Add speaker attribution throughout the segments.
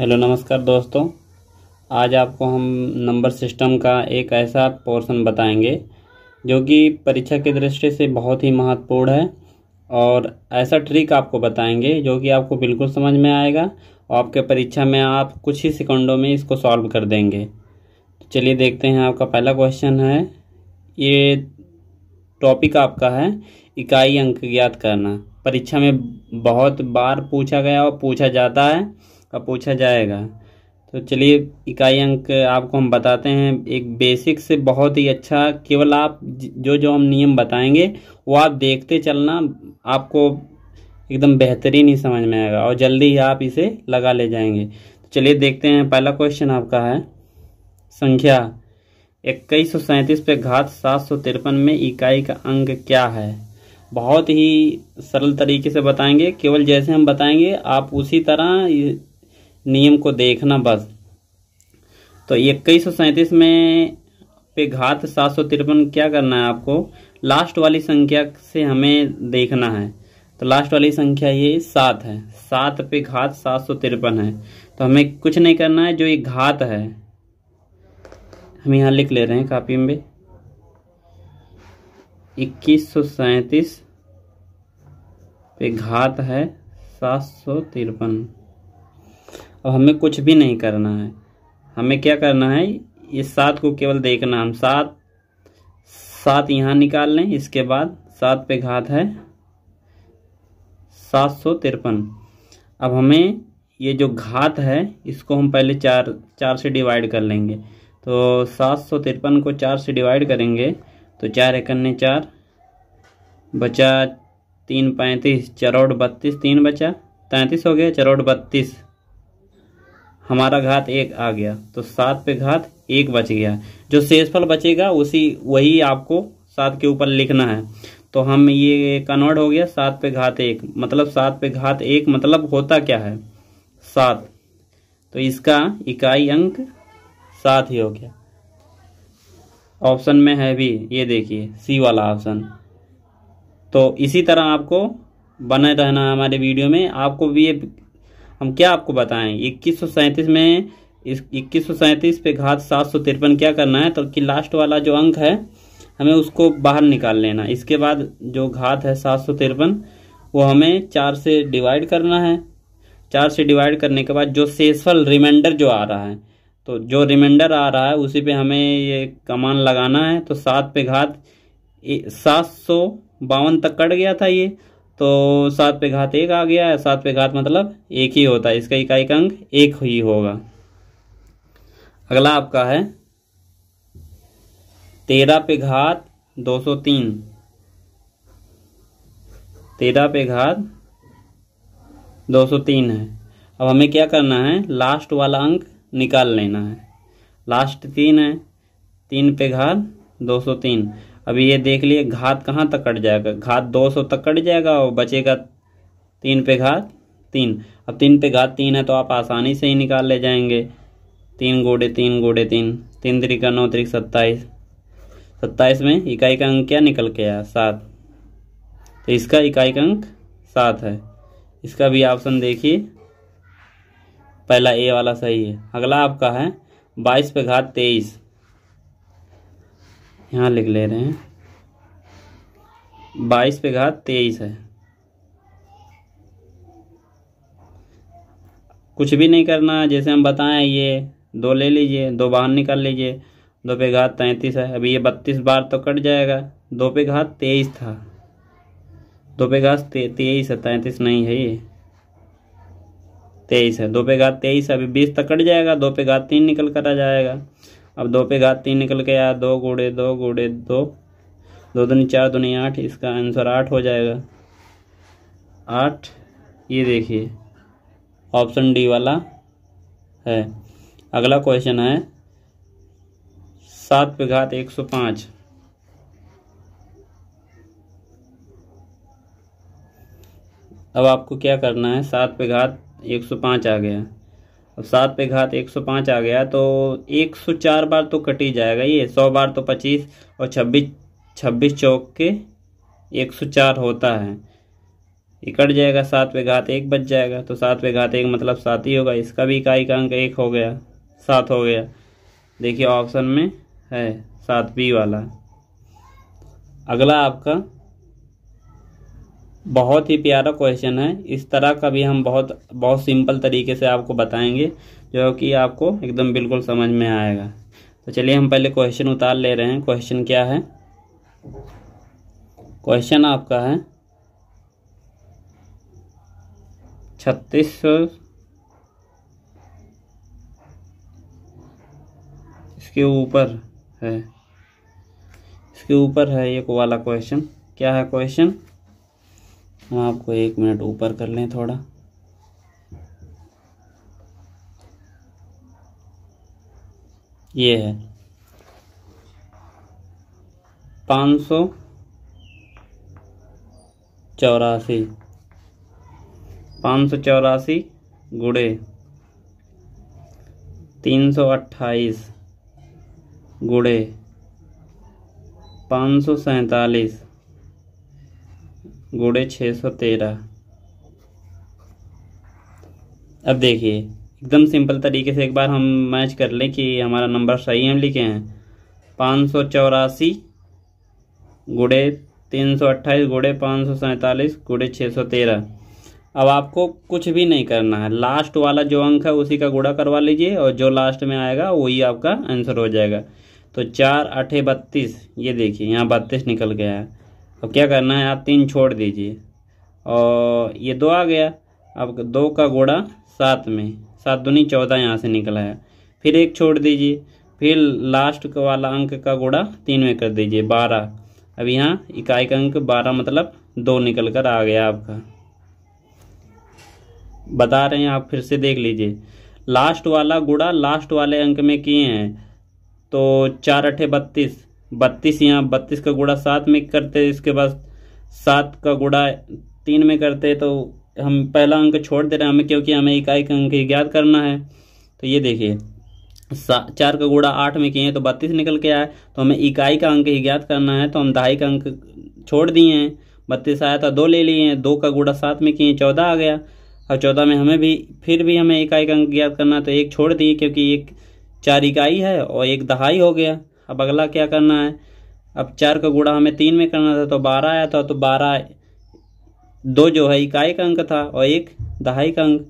Speaker 1: hello नमस्कार दोस्तों आज आपको हम नंबर सिस्टम का एक ऐसा पोर्शन बताएंगे जो कि परीक्षा की दृष्टि से बहुत ही महत्वपूर्ण है और ऐसा ट्रिक आपको बताएंगे जो कि आपको बिल्कुल समझ में आएगा और आपके परीक्षा में आप कुछ ही सेकंडों में इसको सॉल्व कर देंगे तो चलिए देखते हैं आपका पहला क्वेश्चन है ये टॉपिक आपका है इकाई अंक ज्ञात करना परीक्षा में बहुत बार पूछा गया और पूछा जाता है का पूछा जाएगा तो चलिए इकाई अंक आपको हम बताते हैं एक बेसिक से बहुत ही अच्छा केवल आप जो जो हम नियम बताएंगे वो आप देखते चलना आपको एकदम बेहतरीन ही समझ में आएगा और जल्दी ही आप इसे लगा ले जाएंगे तो चलिए देखते हैं पहला क्वेश्चन आपका है संख्या इक्कीस सौ सैंतीस पे घात सात सौ तिरपन में इकाई का अंक क्या है बहुत ही सरल तरीके से बताएंगे केवल जैसे हम बताएंगे आप उसी तरह नियम को देखना बस तो इक्कीस सौ में पे घात सात सौ तिरपन क्या करना है आपको लास्ट वाली संख्या से हमें देखना है तो लास्ट वाली संख्या ये सात है सात पे घात सात सौ तिरपन है तो हमें कुछ नहीं करना है जो ये घात है हम यहाँ लिख ले रहे हैं कापी में इक्कीस सौ सैंतीस पे घात है सात सौ तिरपन अब हमें कुछ भी नहीं करना है हमें क्या करना है इस सात को केवल देखना हम सात सात यहाँ निकाल लें इसके बाद सात पे घात है सात सौ तिरपन अब हमें ये जो घात है इसको हम पहले चार चार से डिवाइड कर लेंगे तो सात सौ तिरपन को चार से डिवाइड करेंगे तो चार इकन्ने चार बचा तीन पैंतीस चरौड़ बत्तीस तीन बचा तैंतीस हो गया चरौड़ बत्तीस हमारा घात एक आ गया तो सात पे घात एक बच गया जो शेषफल बचेगा उसी वही आपको सात के ऊपर लिखना है तो हम ये कन्वर्ट हो गया सात पे घात एक मतलब सात पे घात एक मतलब होता क्या है सात तो इसका इकाई अंक सात ही हो गया ऑप्शन में है भी ये देखिए सी वाला ऑप्शन तो इसी तरह आपको बने रहना हमारे वीडियो में आपको भी ये हम क्या आपको बताएं इक्कीस में इस इक्कीस पे घात सात सौ तिरपन क्या करना है तो कि लास्ट वाला जो अंक है हमें उसको बाहर निकाल लेना इसके बाद जो घात है सात सौ तिरपन वो हमें चार से डिवाइड करना है चार से डिवाइड करने के बाद जो सेसफल रिमाइंडर जो आ रहा है तो जो रिमाइंडर आ रहा है उसी पे हमें ये कमान लगाना है तो सात पे घात सात सौ बावन तक कट गया था ये तो सात पे घात एक आ गया सात पे घात मतलब एक ही होता है इसका इकाई का अंक एक ही होगा अगला आपका है तेरह पे घात दो सौ तीन तेरह पे घात दो सौ तीन है अब हमें क्या करना है लास्ट वाला अंक निकाल लेना है लास्ट तीन है तीन पे घात दो सौ तीन अब ये देख लिए घात कहाँ तक कट जाएगा घात दो सौ तक कट जाएगा और बचेगा तीन पे घात तीन अब तीन पे घात तीन है तो आप आसानी से ही निकाल ले जाएंगे तीन गोडे तीन गोडे तीन तीन तरीका नौ तरीक सत्ताईस सत्ताईस में इकाई का अंक क्या निकल के आया सात तो इसका इकाई का अंक सात है इसका भी ऑप्शन देखिए पहला ए वाला सही है अगला आपका है बाईस पे घात तेईस यहाँ लिख ले रहे हैं बाईस पे घात तेईस है कुछ भी नहीं करना जैसे हम बताएं ये दो ले लीजिए दो बाहर निकाल लीजिए दो पे घात तैंतीस है अभी ये बत्तीस बार तो कट जाएगा दो पे घात तेईस था दो पे घात तेईस है तैंतीस नहीं है ये तेईस है दो पे घात तेईस अभी बीस तक कट जाएगा दो पे घात तीन निकल कर आ जाएगा अब दो पे घात तीन निकल के आया दो गुड़े दो गुड़े दो दो दिन चार दुनी आठ इसका आंसर आठ हो जाएगा आठ ये देखिए ऑप्शन डी वाला है अगला क्वेश्चन है सात पे घात एक सौ पाँच अब आपको क्या करना है सात पे घात एक सौ पाँच आ गया अब सात पे घात 105 आ गया तो 104 बार तो कट ही जाएगा ये 100 बार तो 25 और 26 छब्बीस चौक के 104 होता है ये कट जाएगा सात पे घात एक बच जाएगा तो सात पे घात एक मतलब सात ही होगा इसका भी इकाई का अंक एक हो गया सात हो गया देखिए ऑप्शन में है सात बी वाला अगला आपका बहुत ही प्यारा क्वेश्चन है इस तरह का भी हम बहुत बहुत सिंपल तरीके से आपको बताएंगे जो कि आपको एकदम बिल्कुल समझ में आएगा तो चलिए हम पहले क्वेश्चन उतार ले रहे हैं क्वेश्चन क्या है क्वेश्चन आपका है छत्तीस इसके ऊपर है इसके ऊपर है एक वाला क्वेश्चन क्या है क्वेश्चन हम आपको एक मिनट ऊपर कर लें थोड़ा ये है पाँच सौ चौरासी पाँच सौ चौरासी गुड़े तीन सौ अट्ठाईस गुड़े पाँच सौ सैतालीस गुड़े छः सौ तेरह अब देखिए एकदम सिंपल तरीके से एक बार हम मैच कर लें कि हमारा नंबर सही हम लिखे हैं पाँच सौ चौरासी गुड़े तीन सौ अट्ठाईस गुड़े पाँच सौ सैंतालीस गुड़े छः सौ तेरह अब आपको कुछ भी नहीं करना है लास्ट वाला जो अंक है उसी का गुड़ा करवा लीजिए और जो लास्ट में आएगा वही आपका आंसर हो जाएगा तो चार अठे बत्तीस ये देखिए यहाँ बत्तीस निकल गया है अब क्या करना है आप तीन छोड़ दीजिए और ये दो आ गया अब दो का गुड़ा सात में सात दुनी चौदह यहाँ से निकला है फिर एक छोड़ दीजिए फिर लास्ट का वाला अंक का गुड़ा तीन में कर दीजिए बारह अब यहाँ इकाई का अंक बारह मतलब दो निकल कर आ गया आपका बता रहे हैं आप फिर से देख लीजिए लास्ट वाला गुड़ा लास्ट वाले अंक में किए हैं तो चार अठे बत्तीस बत्तीस यहाँ बत्तीस का गुड़ा सात में करते इसके बाद सात का गुड़ा तीन में करते तो हम पहला अंक छोड़ दे रहे हैं हमें क्योंकि हमें इकाई का अंक ज्ञात करना है तो ये देखिए चार का गुड़ा आठ में किए हैं तो बत्तीस निकल के आए तो हमें इकाई का अंक ही ज्ञात करना है तो हम दहाई का अंक छोड़ दिए हैं बत्तीस आया था दो ले लिए हैं दो का गुड़ा सात में किए चौदह आ गया और चौदह में हमें भी फिर भी हमें इकाई का अंक ज्ञात करना है तो एक छोड़ दिए क्योंकि एक चार इकाई है और एक दहाई हो गया अब अगला क्या करना है अब चार का गुड़ा हमें तीन में करना था तो बारह आया था तो बारह दो जो है इकाई का अंक था और एक दहाई का अंक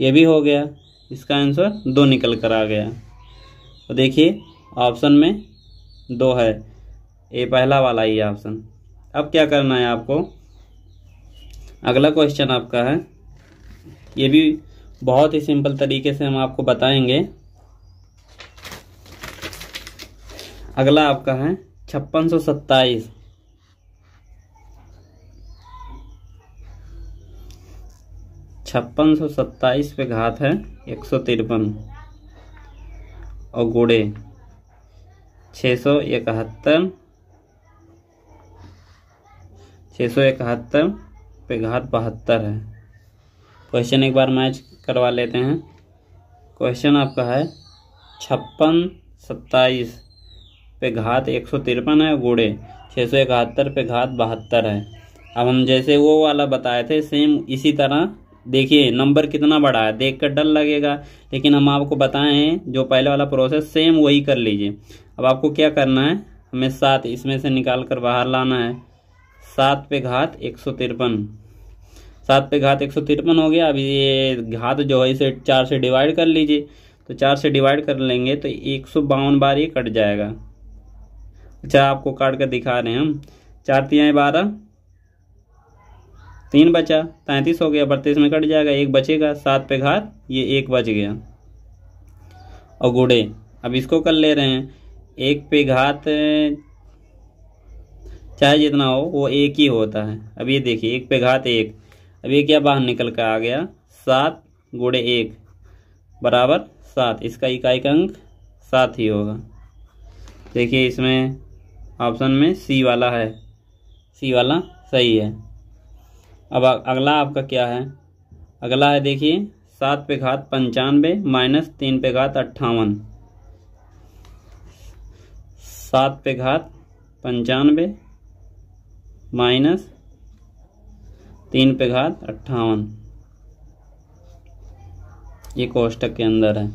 Speaker 1: ये भी हो गया इसका आंसर दो निकल कर आ गया तो देखिए ऑप्शन में दो है ये पहला वाला ही ऑप्शन अब क्या करना है आपको अगला क्वेश्चन आपका है ये भी बहुत ही सिंपल तरीके से हम आपको बताएंगे अगला आपका है छप्पन सौ सत्ताईस छप्पन सौ सत्ताईस पे घात है एक सौ तिरपन और गुड़े छः सौ इकहत्तर छः सौ इकहत्तर पे घात बहत्तर है क्वेश्चन एक बार मैच करवा लेते हैं क्वेश्चन आपका है छप्पन सत्ताईस पे घात एक सौ तिरपन है गुड़े छः सौ इकहत्तर पे घात बहत्तर है अब हम जैसे वो वाला बताए थे सेम इसी तरह देखिए नंबर कितना बड़ा है देख कर डर लगेगा लेकिन हम आपको बताएं जो पहले वाला प्रोसेस सेम वही कर लीजिए अब आपको क्या करना है हमें सात इसमें से निकाल कर बाहर लाना है सात पे घात एक सौ तिरपन सात पे घात एक सौ तिरपन हो गया अब ये घात जो है इसे चार से डिवाइड कर लीजिए तो चार से डिवाइड कर लेंगे तो एक सौ बावन बार ये कट जाएगा अच्छा आपको काट कर दिखा रहे हैं हम चार तियाँ बारह तीन बचा तैतीस हो गया बत्तीस में कट जाएगा एक बचेगा सात पे घात ये एक बच गया और गुड़े अब इसको कर ले रहे हैं एक पे घात चाहे जितना हो वो एक ही होता है अब ये देखिए एक पे घात एक अब ये क्या बाहर निकल कर आ गया सात गुड़े एक बराबर सात इसका इकाई का अंक सात ही होगा देखिए इसमें ऑप्शन में सी वाला है सी वाला सही है अब अगला आपका क्या है अगला है देखिए सात पे घात पंचानवे माइनस तीन पे घात अट्ठावन सात पे घात पंचानवे माइनस तीन पे घात अट्ठावन ये कोष्टक के अंदर है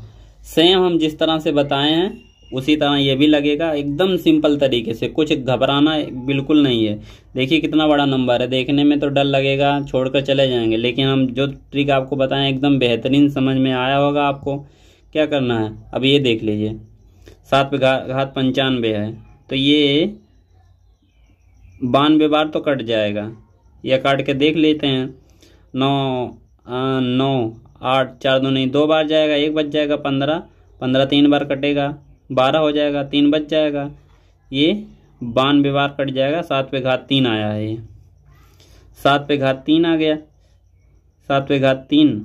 Speaker 1: सेम हम जिस तरह से बताए हैं उसी तरह ये भी लगेगा एकदम सिंपल तरीके से कुछ घबराना बिल्कुल नहीं है देखिए कितना बड़ा नंबर है देखने में तो डर लगेगा छोड़कर चले जाएंगे लेकिन हम जो ट्रिक आपको बताएं एकदम बेहतरीन समझ में आया होगा आपको क्या करना है अब ये देख लीजिए सात पे घात पंचानवे है तो ये बानवे बार तो कट जाएगा यह काट के देख लेते हैं नौ आ, नौ आठ चार दो नहीं दो बार जाएगा एक बच जाएगा पंद्रह पंद्रह तीन बार कटेगा बारह हो जाएगा तीन बच जाएगा ये बानवे बार कट जाएगा सात पे घात तीन आया है ये सात पे घात तीन आ गया सात पे घात तीन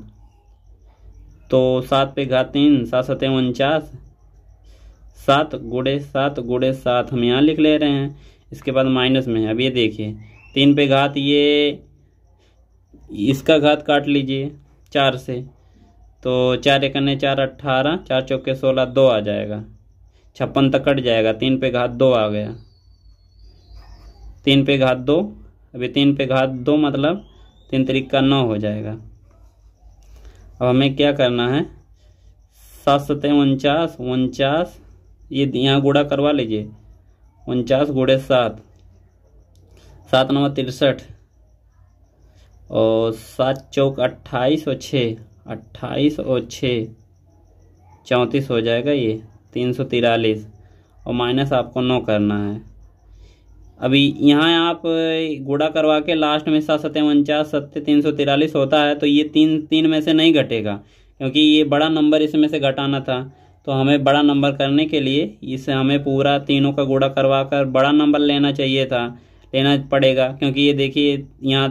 Speaker 1: तो सात पे घात तीन सात सतह उनचास सात गुड़े सात गुड़े सात हम यहाँ लिख ले रहे हैं इसके बाद माइनस में है अब ये देखिए तीन पे घात ये इसका घात काट लीजिए चार से तो चार एक चार अट्ठारह चार चौके सोलह दो आ जाएगा छप्पन तक कट जाएगा तीन पे घात दो आ गया तीन पे घात दो अभी तीन पे घात दो मतलब तीन तरीक का नौ हो जाएगा अब हमें क्या करना है सात सतह उनचास उनचास ये यहाँ गुड़ा करवा लीजिए उनचास गुड़े सात सात नौ तिरसठ और सात चौक अट्ठाईस और छः अट्ठाईस और छः चौंतीस हो जाएगा ये तीन सौ तिरालीस और माइनस आपको नौ करना है अभी यहाँ आप गुड़ा करवा के लास्ट में सात सत्य उनचास सत्य तीन सौ तिरालीस होता है तो ये तीन तीन में से नहीं घटेगा क्योंकि ये बड़ा नंबर इसमें से घटाना था तो हमें बड़ा नंबर करने के लिए इसे हमें पूरा तीनों का गुड़ा करवा कर बड़ा नंबर लेना चाहिए था लेना पड़ेगा क्योंकि ये देखिए यहाँ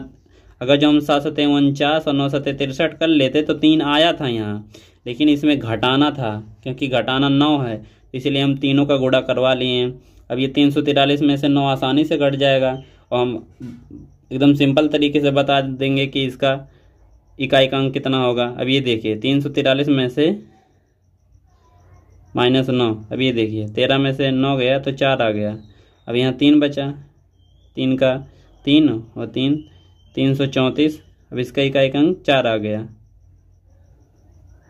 Speaker 1: अगर जो हम सात सत्य उनचास और नौ सत्य तिरसठ कर लेते तो तीन आया था यहाँ लेकिन इसमें घटाना था क्योंकि घटाना नौ है इसलिए हम तीनों का गुड़ा करवा लिए हैं अब ये तीन सौ तिरालीस में से नौ आसानी से घट जाएगा और हम एकदम सिंपल तरीके से बता देंगे कि इसका इकाई का अंक कितना होगा अब ये देखिए तीन सौ तिरालीस में से माइनस नौ अब ये देखिए तेरह में से नौ गया तो चार आ गया अब यहाँ तीन बचा तीन का तीन और तीन तीन सौ चौंतीस अब इसका इकाई का अंक चार आ गया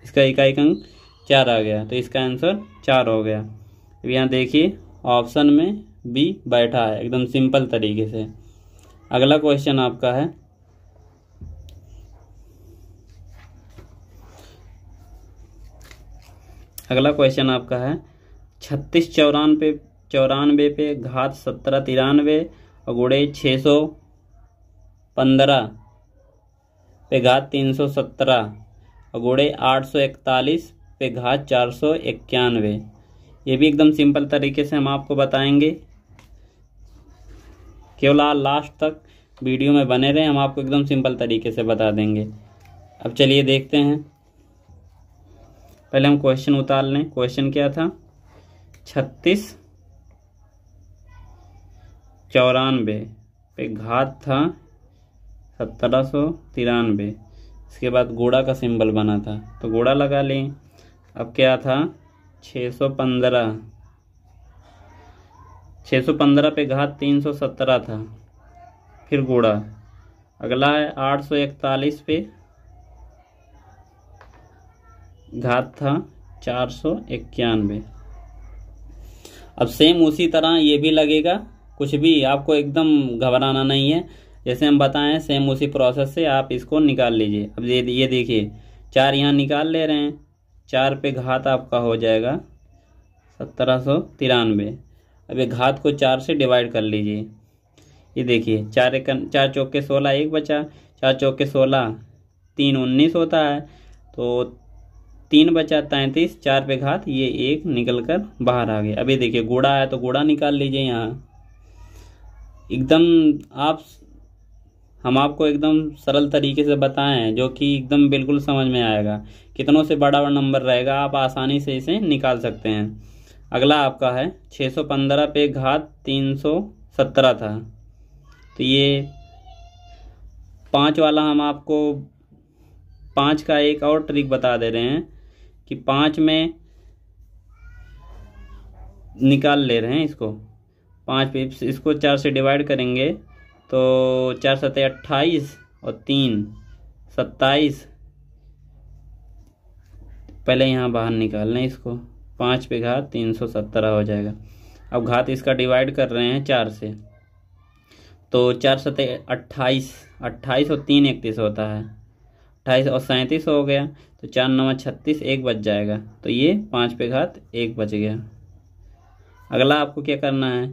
Speaker 1: इसका इकाई अंक चार आ गया तो इसका आंसर चार हो गया अब यहाँ देखिए ऑप्शन में बी बैठा है एकदम सिंपल तरीके से अगला क्वेश्चन आपका है अगला क्वेश्चन आपका है छत्तीस चौरानवे चौरानवे पे घात सत्रह तिरानवे और गुड़े छः सौ पंद्रह पे घात तीन सौ सत्रह अगोड़े आठ सौ इकतालीस पे घात चार सौ इक्यानवे ये भी एकदम सिंपल तरीके से हम आपको बताएंगे केवल लास्ट तक वीडियो में बने रहें हम आपको एकदम सिंपल तरीके से बता देंगे अब चलिए देखते हैं पहले हम क्वेश्चन उतार लें क्वेश्चन क्या था छत्तीस चौरानवे पे घात था सत्रह सौ तिरानवे इसके बाद घोड़ा का सिंबल बना था तो घोड़ा लगा लें अब क्या था 615 615 पे घात 317 था फिर घोड़ा अगला है 841 पे घात था चार सौ इक्यानवे अब सेम उसी तरह ये भी लगेगा कुछ भी आपको एकदम घबराना नहीं है जैसे हम बताएं सेम उसी प्रोसेस से आप इसको निकाल लीजिए अब ये ये देखिए चार यहाँ निकाल ले रहे हैं चार पे घात आपका हो जाएगा सत्रह सौ तिरानवे अब ये घात को चार से डिवाइड कर लीजिए ये देखिए चार एक चार चौके सोलह एक बचा चार चौके सोलह तीन उन्नीस होता है तो तीन बचा तैंतीस चार पे घात ये एक निकल कर बाहर आ गया अभी देखिए गुड़ा है तो गुड़ा निकाल लीजिए यहाँ एकदम आप हम आपको एकदम सरल तरीके से बताए हैं जो कि एकदम बिल्कुल समझ में आएगा कितनों से बड़ा नंबर रहेगा आप आसानी से इसे निकाल सकते हैं अगला आपका है 615 पे घात 317 था तो ये पाँच वाला हम आपको पाँच का एक और ट्रिक बता दे रहे हैं कि पाँच में निकाल ले रहे हैं इसको पाँच पे इसको चार से डिवाइड करेंगे तो चार सतह अट्ठाईस और तीन सत्ताईस पहले यहाँ बाहर निकाल लें इसको पाँच पे घात तीन सौ सत्रह हो जाएगा अब घात इसका डिवाइड कर रहे हैं चार से तो चार सतह अट्ठाईस अट्ठाईस और तीन इकतीस होता है अट्ठाईस और सैंतीस हो गया तो चार नवा छत्तीस एक बच जाएगा तो ये पाँच पे घात एक बच गया अगला आपको क्या करना है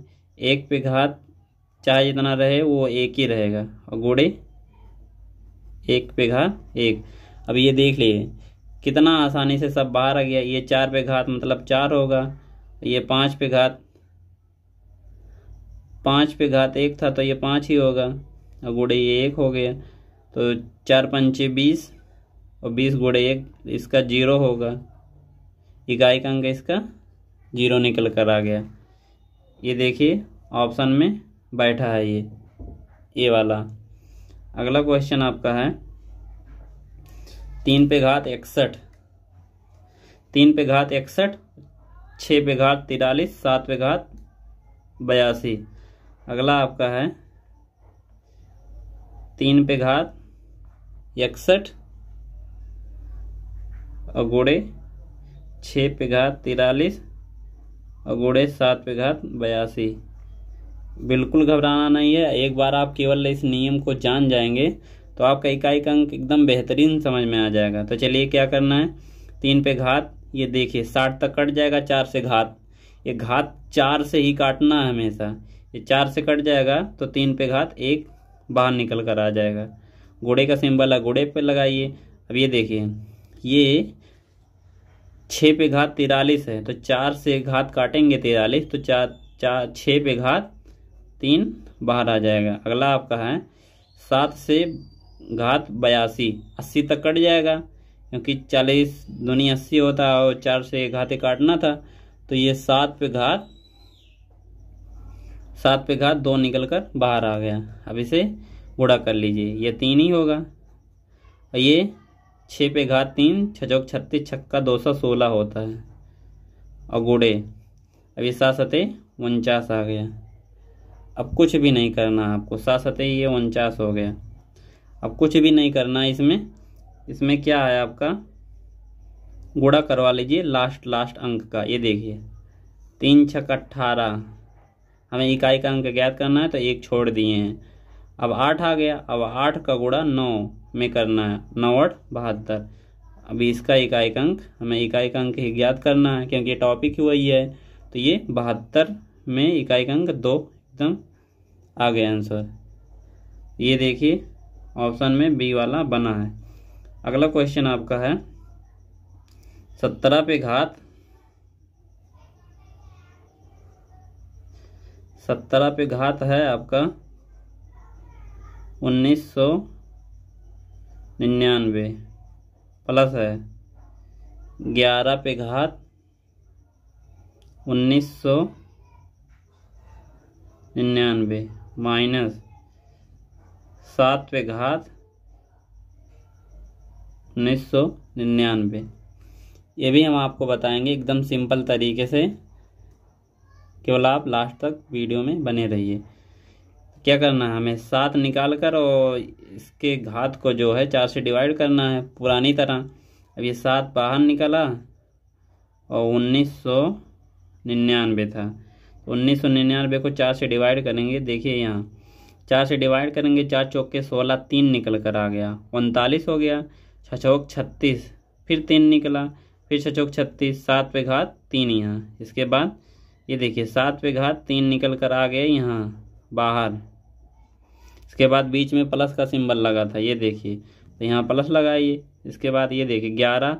Speaker 1: एक पे घात चाहे जितना रहे वो एक ही रहेगा और गोड़े एक पे घात एक अब ये देख लिए कितना आसानी से सब बाहर आ गया ये चार पे घात मतलब चार होगा ये पाँच पे घात पाँच पे घात एक था तो ये पाँच ही होगा और गोड़े ये एक हो गया तो चार पंचे बीस और बीस गोड़े एक इसका जीरो होगा इकाई का अंक इसका जीरो निकल कर आ गया ये देखिए ऑप्शन में बैठा है ये ये वाला अगला क्वेश्चन आपका है तीन पे घात इकसठ तीन पे घात इकसठ छः पे घात तिरालीस सात पे घात बयासी अगला आपका है तीन पे घात इकसठ अगोड़े छः पे घात तिरालीस अगोड़े सात पे घात बयासी बिल्कुल घबराना नहीं है एक बार आप केवल इस नियम को जान जाएंगे तो आपका इकाई का अंक एकदम बेहतरीन समझ में आ जाएगा तो चलिए क्या करना है तीन पे घात ये देखिए साठ तक कट जाएगा चार से घात ये घात चार से ही काटना है हमेशा ये चार से कट जाएगा तो तीन पे घात एक बाहर निकल कर आ जाएगा घोड़े का सिंबल है घोड़े पे लगाइए अब ये देखिए ये छः पे घात तिरालीस है तो चार से घात काटेंगे तिरालीस तो चार चार छः पे घात तीन बाहर आ जाएगा अगला आपका है सात से घात बयासी अस्सी तक कट जाएगा क्योंकि चालीस दूनी अस्सी होता है और चार से घाते काटना था तो ये सात पे घात सात पे घात दो निकल कर बाहर आ गया अब इसे गुड़ा कर लीजिए ये तीन ही होगा और ये छः पे घात तीन छजोक छत्तीस छक्का दो सौ सोलह होता है और गुड़े अब ये सात सतह उनचास आ गया अब कुछ भी नहीं करना आपको सात सतह ये उनचास हो गया अब कुछ भी नहीं करना इसमें इसमें क्या है आपका गुड़ा करवा लीजिए लास्ट लास्ट अंक का ये देखिए तीन छक अट्ठारह हमें इकाई का अंक ज्ञात करना है तो एक छोड़ दिए हैं अब आठ आ गया अब आठ का गुड़ा नौ में करना है नौ आठ बहत्तर अभी इसका इकाई का अंक हमें इकाई का अंक ही ज्ञात करना है क्योंकि टॉपिक ही वही है तो ये बहत्तर में इकाई का अंक दो एकदम आ गया आंसर ये देखिए ऑप्शन में बी वाला बना है अगला क्वेश्चन आपका है सत्रह पे घात सत्रह पे घात है आपका उन्नीस सौ निन्यानवे प्लस है ग्यारह पे घात उन्नीस सौ निन्यानवे माइनस सातवें घात उन्नीस सौ निन्यानवे ये भी हम आपको बताएंगे एकदम सिंपल तरीके से केवल आप लास्ट तक वीडियो में बने रहिए क्या करना है हमें सात निकाल कर और इसके घात को जो है चार से डिवाइड करना है पुरानी तरह अब ये सात बाहर निकला और उन्नीस सौ निन्यानवे था उन्नीस सौ निन्यानवे को चार से डिवाइड करेंगे देखिए यहाँ चार से डिवाइड करेंगे चार चौके सोलह तीन निकल कर आ गया उनतालीस हो गया छचौक छत्तीस फिर तीन निकला फिर छचौक छत्तीस सात पे घात तीन यहाँ इसके बाद ये देखिए सात पे घात तीन निकल कर आ गए यहाँ बाहर इसके बाद बीच में प्लस का सिंबल लगा था ये देखिए तो यहाँ प्लस लगाइए इसके बाद ये देखिए ग्यारह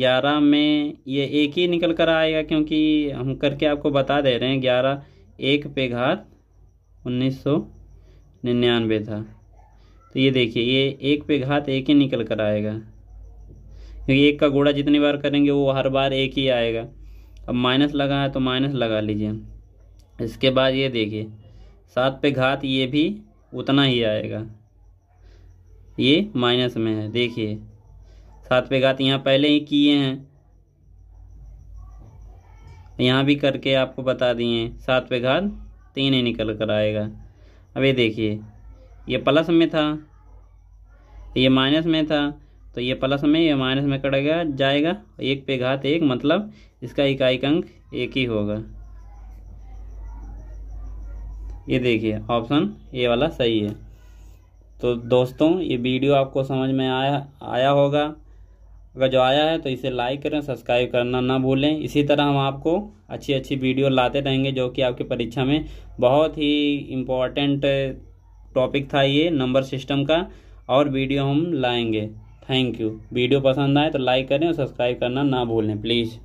Speaker 1: ग्यारह में ये एक ही निकल कर आएगा क्योंकि हम करके आपको बता दे रहे हैं ग्यारह एक पे घात उन्नीस सौ निन्यानवे था तो ये देखिए ये एक पे घात एक ही निकल कर आएगा क्योंकि एक का गुड़ा जितनी बार करेंगे वो हर बार एक ही आएगा अब माइनस लगा है तो माइनस लगा लीजिए इसके बाद ये देखिए सात पे घात ये भी उतना ही आएगा ये माइनस में है देखिए सात पे घात यहाँ पहले ही किए हैं यहाँ भी करके आपको बता दिए हैं सात पे घात तीन ही निकल कर आएगा अब ये देखिए ये प्लस में था ये माइनस में था तो ये प्लस में ये माइनस में कट गया जाएगा एक पे घात एक मतलब इसका इकाई अंक एक ही होगा ये देखिए ऑप्शन ए वाला सही है तो दोस्तों ये वीडियो आपको समझ में आया आया होगा अगर जो आया है तो इसे लाइक करें सब्सक्राइब करना ना भूलें इसी तरह हम आपको अच्छी अच्छी वीडियो लाते रहेंगे जो कि आपकी परीक्षा में बहुत ही इम्पोर्टेंट टॉपिक था ये नंबर सिस्टम का और वीडियो हम लाएंगे थैंक यू वीडियो पसंद आए तो लाइक करें और सब्सक्राइब करना ना भूलें प्लीज़